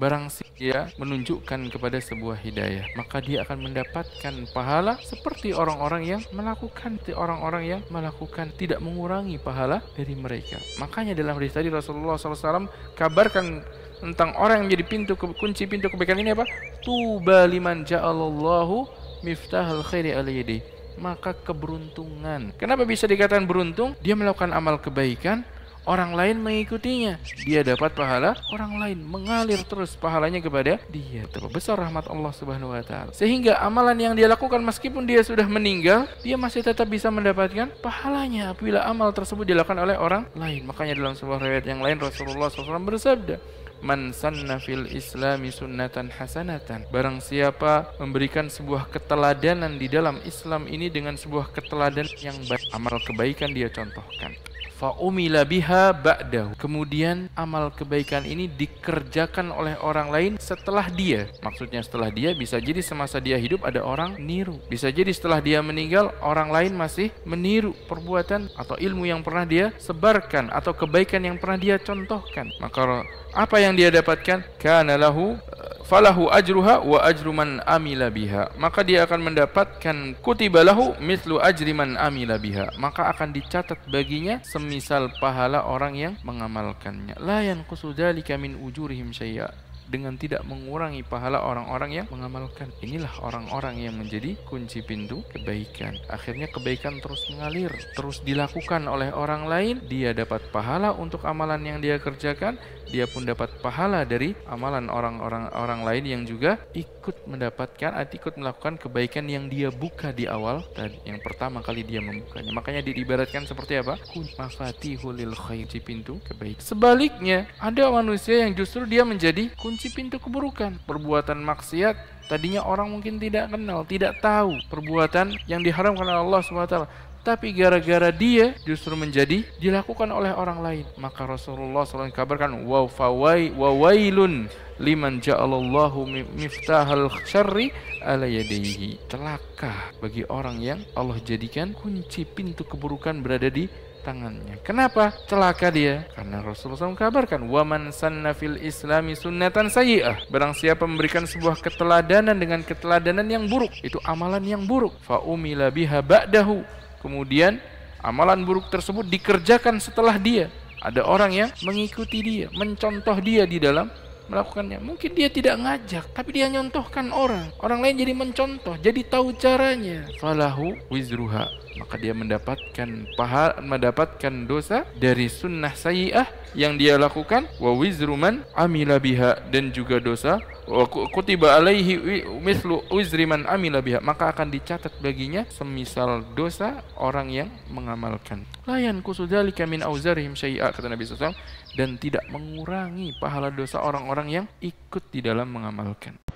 Barang dia menunjukkan kepada sebuah hidayah, maka dia akan mendapatkan pahala seperti orang-orang yang melakukan orang-orang yang melakukan tidak mengurangi pahala dari mereka. Makanya dalam hadis tadi Rasulullah SAW kabarkan tentang orang yang menjadi pintu kunci pintu kebaikan ini apa? Tuba liman ja'alallahu miftahal khairi alayhi Maka keberuntungan. Kenapa bisa dikatakan beruntung? Dia melakukan amal kebaikan, orang lain mengikutinya. Dia dapat pahala orang lain mengalir terus pahalanya kepada dia. Terbesar besar rahmat Allah Subhanahu wa taala. Sehingga amalan yang dia lakukan meskipun dia sudah meninggal, dia masih tetap bisa mendapatkan pahalanya apabila amal tersebut dilakukan oleh orang lain. Makanya dalam sebuah riwayat yang lain Rasulullah SAW bersabda, Man sanna fil islami sunnatan hasanatan Barang siapa memberikan sebuah keteladanan di dalam Islam ini dengan sebuah keteladanan yang baik Amal kebaikan dia contohkan fa'umila biha ba'dahu. Kemudian amal kebaikan ini dikerjakan oleh orang lain setelah dia. Maksudnya setelah dia bisa jadi semasa dia hidup ada orang niru. Bisa jadi setelah dia meninggal orang lain masih meniru perbuatan atau ilmu yang pernah dia sebarkan atau kebaikan yang pernah dia contohkan. Maka apa yang dia dapatkan? Kana lahu falahu ajruha wa ajru man amila biha maka dia akan mendapatkan kutiba lahu mithlu ajri man amila biha maka akan dicatat baginya semisal pahala orang yang mengamalkannya la yanqusu dzalika min ujurihim syai'a dengan tidak mengurangi pahala orang-orang yang mengamalkan. Inilah orang-orang yang menjadi kunci pintu kebaikan. Akhirnya kebaikan terus mengalir, terus dilakukan oleh orang lain, dia dapat pahala untuk amalan yang dia kerjakan, dia pun dapat pahala dari amalan orang-orang orang lain yang juga ikut mendapatkan atau ikut melakukan kebaikan yang dia buka di awal dan yang pertama kali dia membukanya. Makanya diibaratkan seperti apa? kunci pintu kebaikan. Sebaliknya, ada manusia yang justru dia menjadi kunci kunci pintu keburukan. Perbuatan maksiat tadinya orang mungkin tidak kenal, tidak tahu perbuatan yang diharamkan oleh Allah SWT. Tapi gara-gara dia justru menjadi dilakukan oleh orang lain. Maka Rasulullah SAW kabarkan, wa wawailun liman ja'alallahu miftahal syarri ala yadayhi. Celaka bagi orang yang Allah jadikan kunci pintu keburukan berada di tangannya. Kenapa? Celaka dia. Karena Rasulullah SAW kabarkan, "Waman sanna fil islami sunnatan sayyi'ah." Barang siapa memberikan sebuah keteladanan dengan keteladanan yang buruk, itu amalan yang buruk. Fa umila biha ba'dahu. Kemudian amalan buruk tersebut dikerjakan setelah dia. Ada orang yang mengikuti dia, mencontoh dia di dalam melakukannya. Mungkin dia tidak ngajak, tapi dia nyontohkan orang. Orang lain jadi mencontoh, jadi tahu caranya. Falahu wizruha maka dia mendapatkan pahala mendapatkan dosa dari sunnah sayyi'ah yang dia lakukan wa wizruman amila dan juga dosa kutiba alaihi mislu uzri man amila biha maka akan dicatat baginya semisal dosa orang yang mengamalkan layan kusudzalika min auzarihim syai'a kata Nabi SAW dan tidak mengurangi pahala dosa orang-orang yang ikut di dalam mengamalkan